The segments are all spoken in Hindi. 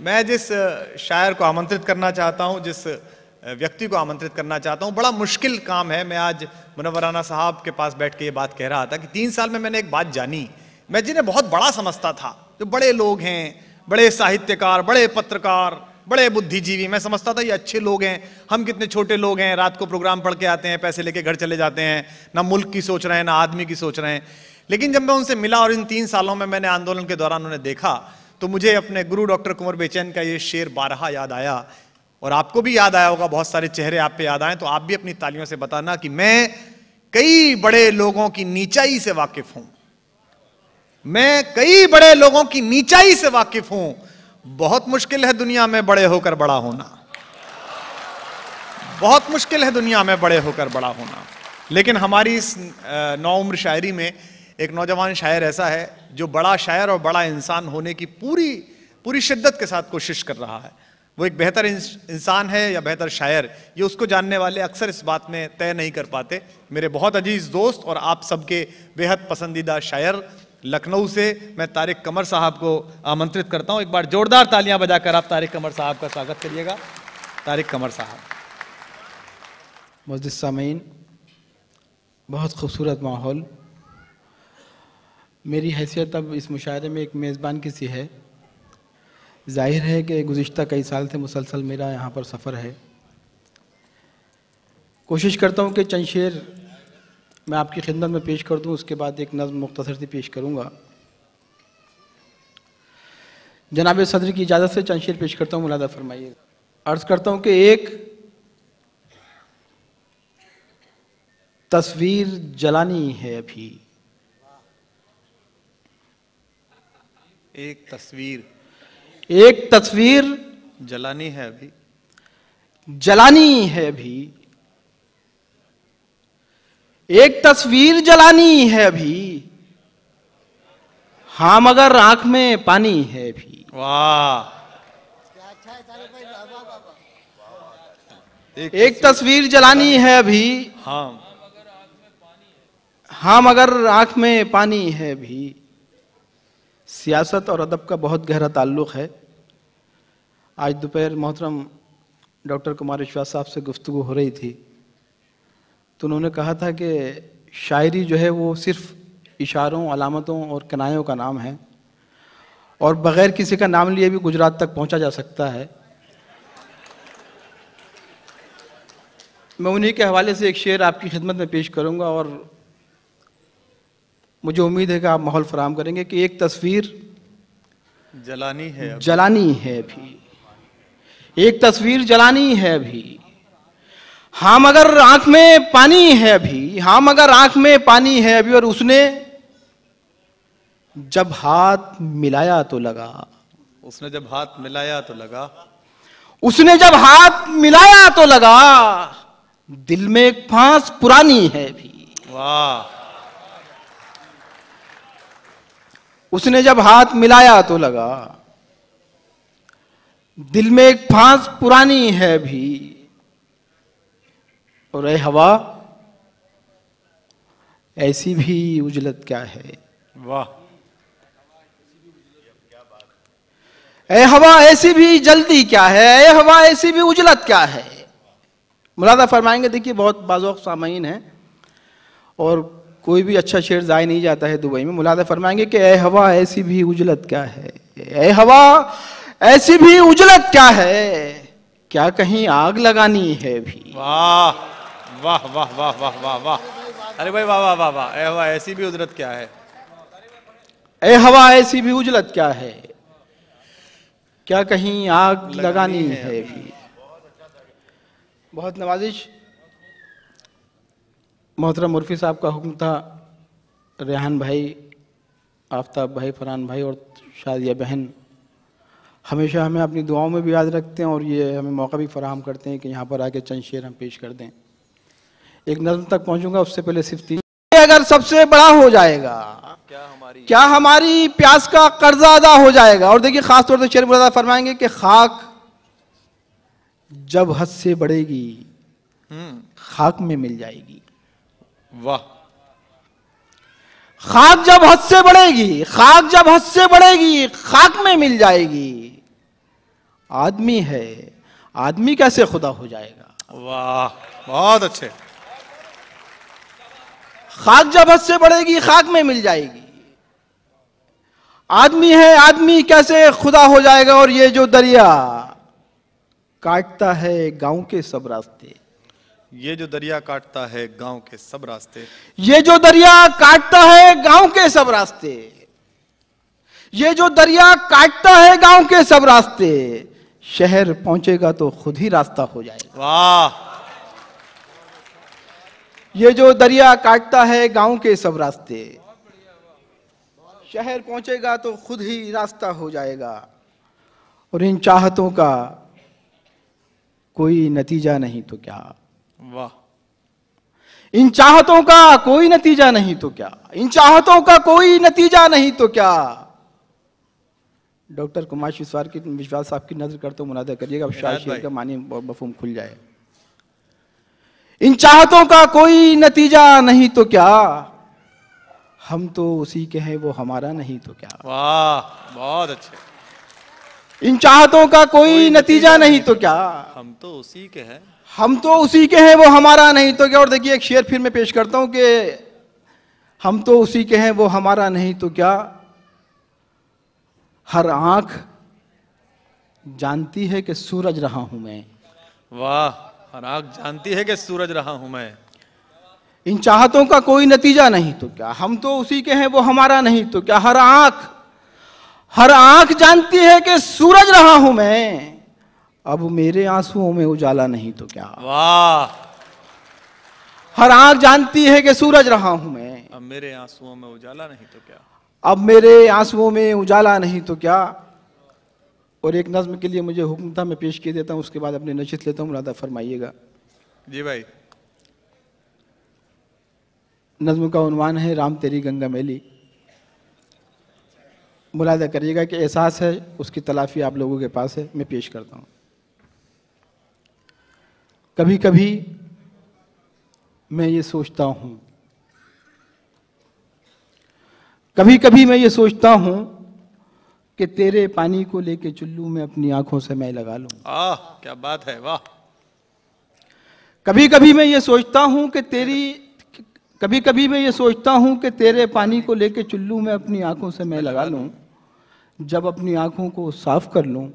मैं जिस शायर को आमंत्रित करना चाहता हूँ जिस व्यक्ति को आमंत्रित करना चाहता हूँ बड़ा मुश्किल काम है मैं आज मुनवराना साहब के पास बैठ के ये बात कह रहा था कि तीन साल में मैंने एक बात जानी मैं जिन्हें बहुत बड़ा समझता था जो बड़े लोग हैं बड़े साहित्यकार बड़े पत्रकार बड़े बुद्धिजीवी मैं समझता था ये अच्छे लोग हैं हम कितने छोटे लोग हैं रात को प्रोग्राम पढ़ के आते हैं पैसे लेके घर चले जाते हैं ना मुल्क की सोच रहे हैं ना आदमी की सोच रहे हैं लेकिन जब मैं उनसे मिला और इन तीन सालों में मैंने आंदोलन के दौरान उन्हें देखा तो मुझे अपने गुरु डॉक्टर कुंवर बेचैन का ये शेर बारहा याद आया और आपको भी याद आया होगा बहुत सारे चेहरे आप पे याद आए तो आप भी अपनी तालियों से बताना कि मैं कई बड़े लोगों की नीचाई से वाकिफ हूं मैं कई बड़े लोगों की नीचाई से वाकिफ हूं बहुत मुश्किल है दुनिया में बड़े होकर बड़ा होना बहुत मुश्किल है दुनिया में बड़े होकर बड़ा होना लेकिन हमारी इस नौ उम्र शायरी में एक नौजवान शायर ऐसा है जो बड़ा शायर और बड़ा इंसान होने की पूरी पूरी शिद्दत के साथ कोशिश कर रहा है वो एक बेहतर इंसान है या बेहतर शायर ये उसको जानने वाले अक्सर इस बात में तय नहीं कर पाते मेरे बहुत अजीज दोस्त और आप सबके बेहद पसंदीदा शायर लखनऊ से मैं तारिक कमर साहब को आमंत्रित करता हूँ एक बार जोरदार तालियां बजाकर आप तारिक कमर साहब का स्वागत करिएगा तारिक कमर साहब मस्जिद सामीन बहुत खूबसूरत माहौल मेरी हैसियत अब इस मुशायरे में एक मेज़बान की सी है जाहिर है कि गुज्त कई साल से मुसलसल मेरा यहाँ पर सफ़र है कोशिश करता हूँ कि चंद शेर मैं आपकी खिदमत में पेश कर दूँ उसके बाद एक नज़म मुख्तर से पेश करूँगा जनाब सदर की इजाज़त से चंद शेर पेश करता हूँ मुलादा फरमाइए अर्ज़ करता हूँ कि एक तस्वीर जलानी है अभी एक तस्वीर एक तस्वीर जलानी है अभी जलानी है अभी एक तस्वीर जलानी है अभी हाँ मगर आंख में पानी है अभी वाह एक, तस्वीर जलानी है अभी हाँ हाँ मगर आंख में पानी है अभी सियासत और अदब का बहुत गहरा ताल्लुक़ है आज दोपहर मोहतरम डॉक्टर कुमार विश्वास साहब से गुफ्तु हो रही थी तो उन्होंने कहा था कि शायरी जो है वो सिर्फ इशारों अलामतों और कनायों का नाम है और बग़ैर किसी का नाम लिए भी गुजरात तक पहुंचा जा सकता है मैं उन्हीं के हवाले से एक शेर आपकी खिदमत में पेश करूंगा और मुझे उम्मीद है कि आप माहौल फराम करेंगे कि एक तस्वीर जलानी है जलानी है भी एक तस्वीर जलानी है भी हाँ मगर आंख में पानी है भी हाँ मगर आंख में पानी है अभी और उसने जब हाथ मिलाया तो लगा उसने जब हाथ मिलाया तो लगा उसने जब हाथ मिलाया तो लगा दिल में एक फांस पुरानी है भी वाह उसने जब हाथ मिलाया तो लगा दिल में एक फांस पुरानी है भी और ए हवा ऐसी भी उजलत क्या है वाह ए हवा ऐसी भी जल्दी क्या है ए हवा ऐसी भी उजलत क्या है मुलादा फरमाएंगे देखिए बहुत बाजोक सामीन है और कोई भी अच्छा शेर जाए नहीं जाता है दुबई में मुलादा फरमाएंगे कि ऐ हवा ऐसी भी उजलत क्या है ए हवा ऐसी भी उजलत क्या है क्या कहीं आग लगानी है भी वाह वाह वाह वाह वाह वाह वाह अरे भाई वाह वाह वाह वाह हवा ऐसी भी उजलत क्या है ऐ हवा ऐसी भी उजलत क्या है क्या कहीं आग लगानी, लगानी है, है भी बहुत नवाजिश मोहतरम मुरफी साहब का हुक्म था रेहान भाई आफ्ताब भाई फरहान भाई और शादिया बहन हमेशा हमें अपनी दुआओं में भी याद रखते हैं और ये हमें मौका भी फराहम करते हैं कि यहाँ पर आके चंद शेर हम पेश कर दें एक नज़म तक पहुँचूंगा उससे पहले सिर्फ तीन अगर सबसे बड़ा हो जाएगा क्या हमारी क्या हमारी प्यास का कर्जा अदा हो जाएगा और देखिए खास तौर से शेर मुरादा फरमाएंगे कि खाक जब हद से बढ़ेगी हम्म। खाक में मिल जाएगी वाह खाक जब हद से बढ़ेगी खाक जब हद से बढ़ेगी खाक में मिल जाएगी आदमी है आदमी कैसे खुदा हो जाएगा वाह बहुत अच्छे खाक जब हद से बढ़ेगी खाक में मिल जाएगी आदमी है आदमी कैसे खुदा हो जाएगा और ये जो दरिया काटता है गांव के सब रास्ते ये जो दरिया काटता है गांव के सब रास्ते ये जो दरिया काटता है गांव के सब रास्ते ये जो दरिया काटता है गांव के सब रास्ते शहर पहुंचेगा तो खुद ही रास्ता हो जाएगा वाह ये जो दरिया काटता है गांव के सब रास्ते शहर पहुंचेगा तो खुद ही रास्ता हो जाएगा और इन चाहतों का कोई नतीजा नहीं तो क्या वाह इन चाहतों का कोई नतीजा नहीं तो क्या इन चाहतों का कोई नतीजा नहीं तो क्या डॉक्टर कुमार शिशवार की विश्वास साहब की नजर कर तो मुनादा करिएगा का मानी बफूम खुल जाए इन चाहतों का कोई नतीजा नहीं तो क्या हम तो उसी के हैं वो हमारा नहीं तो क्या वाह बहुत अच्छे इन चाहतों का कोई, कोई नतीजा, नतीजा नहीं तो क्या हम तो उसी के हैं हम तो उसी के हैं वो हमारा नहीं तो क्या और देखिए एक शेर फिर मैं पेश करता हूं कि हम तो उसी के हैं वो हमारा नहीं तो क्या हर आंख जानती है कि सूरज रहा हूं मैं वाह हर आंख जानती है कि सूरज रहा हूं मैं इन चाहतों का कोई नतीजा नहीं तो क्या हम तो उसी के हैं वो हमारा नहीं तो क्या हर आंख हर आंख जानती है कि सूरज रहा हूं मैं अब मेरे आंसुओं में उजाला नहीं तो क्या वाह हर आंख जानती है कि सूरज रहा हूं मैं अब मेरे आंसुओं में उजाला नहीं तो क्या अब मेरे आंसुओं में उजाला नहीं तो क्या और एक नज्म के लिए मुझे हुक्म था मैं पेश किए देता हूँ उसके बाद अपनी नशित लेता हूँ मुरादा फरमाइएगा जी भाई नज्म का उनवान है राम तेरी गंगा मैली मुलादा करिएगा कि एहसास है उसकी तलाफी आप लोगों के पास है मैं पेश करता हूँ कभी कभी मैं ये सोचता हूं कभी कभी मैं ये सोचता हूं कि तेरे पानी को लेके चुल्लू में अपनी आंखों से मैं लगा लू आह क्या बात है वाह कभी कभी मैं ये सोचता हूं कि तेरी कभी कभी मैं ये सोचता हूं कि तेरे पानी को लेके चुल्लू में अपनी आंखों से मैं लगा लू जब अपनी आंखों को साफ कर लू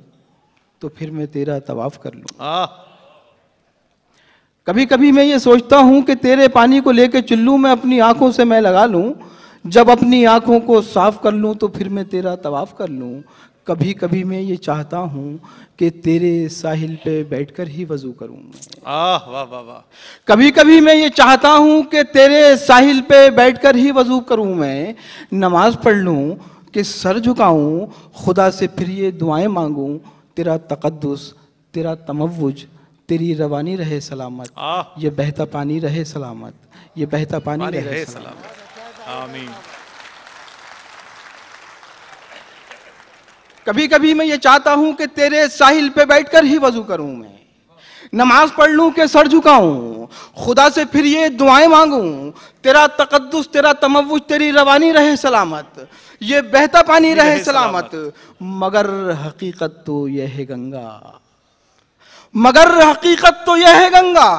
तो फिर मैं तेरा तवाफ कर लू आह कभी कभी मैं ये सोचता हूँ कि तेरे पानी को लेके चुल्लू में अपनी आँखों से मैं लगा लूँ जब अपनी आँखों को साफ कर लूँ तो फिर मैं तेरा तवाफ़ कर लूँ कभी कभी मैं ये चाहता हूँ कि तेरे साहिल पे बैठकर ही वजू करूँ आह वाह वाह वाह कभी कभी मैं ये चाहता हूँ कि तेरे साहिल पे बैठकर ही वजू करूँ मैं नमाज पढ़ लूँ कि सर झुकाऊँ खुदा से फिर ये दुआएं मांगूँ तेरा तकदस तेरा तमवज तेरी रवानी रहे सलामत ये बहता पानी रहे सलामत ये बहता पानी, पानी रहे, रहे सलामत आमीन कभी कभी मैं ये चाहता हूं कि तेरे साहिल पे बैठकर ही वजू करूं मैं नमाज पढ़ लूं के सर झुकाऊं खुदा से फिर ये दुआएं मांगू तेरा तकदस तेरा तमवज तेरी रवानी रहे सलामत ये बहता पानी रहे सलामत मगर हकीकत तो यह है गंगा मगर हकीकत तो यह है गंगा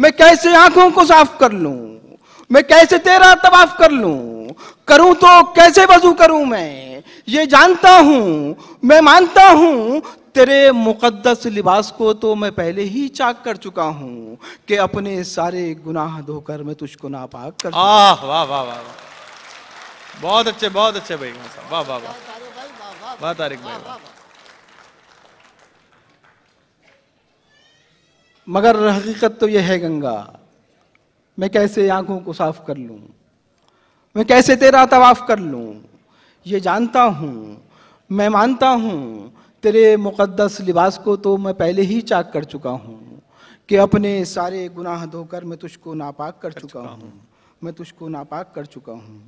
मैं कैसे आंखों को साफ कर लूं मैं कैसे तेरा तबाफ कर लूं करूं तो कैसे वजू करूं मैं ये जानता हूं मैं मानता हूं तेरे मुकद्दस लिबास को तो मैं पहले ही चाक कर चुका हूं कि अपने सारे गुनाह धोकर मैं तुझको नापाक कर आह वाह वाह वाह बहुत अच्छे बहुत अच्छे भाई वाह वाह वाह वाह तारिक भाई मगर हकीकत तो यह है गंगा मैं कैसे आंखों को साफ कर लूं मैं कैसे तेरा तवाफ कर लूं ये जानता हूं मैं मानता हूं तेरे मुकद्दस लिबास को तो मैं पहले ही चाक कर चुका हूं कि अपने सारे गुनाह धोकर मैं तुझको नापाक कर चुका हूं मैं तुझको नापाक कर चुका हूं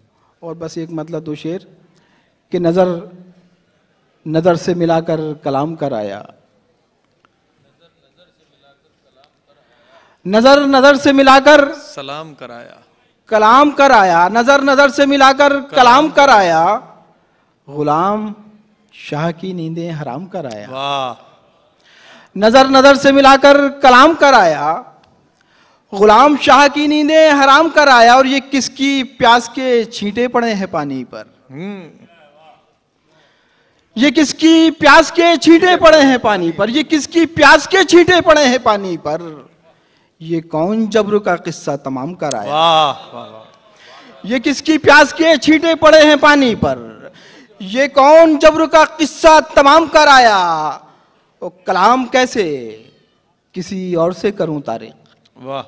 और बस एक मतलब दो शेर कि नज़र नज़र से मिलाकर कलाम कर आया नजर नजर से मिलाकर सलाम कराया कलाम कराया नजर नजर से मिलाकर कलाम कराया गुलाम शाह की नींदें हराम कराया नजर नजर से मिलाकर कलाम कराया गुलाम शाह की नींदें हराम कराया और ये किसकी प्यास के छींटे पड़े हैं पानी पर हम्म। ये किसकी प्यास के छींटे पड़े हैं पानी पर ये किसकी प्यास के छींटे पड़े हैं पानी पर ये कौन जबर का किस्सा तमाम कराया वाह वाह ये किसकी प्यास के छींटे पड़े हैं पानी पर ये कौन जबर का किस्सा तमाम कराया वो कलाम कैसे किसी और से करूं तारीख वाह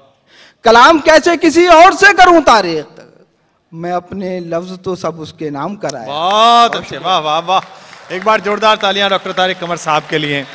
कलाम कैसे किसी और से करूं तारीख मैं अपने लफ्ज तो सब उसके नाम कराया बहुत अच्छे वाह वाह वाह एक बार जोरदार तालियां डॉक्टर तारिक कमर साहब के लिए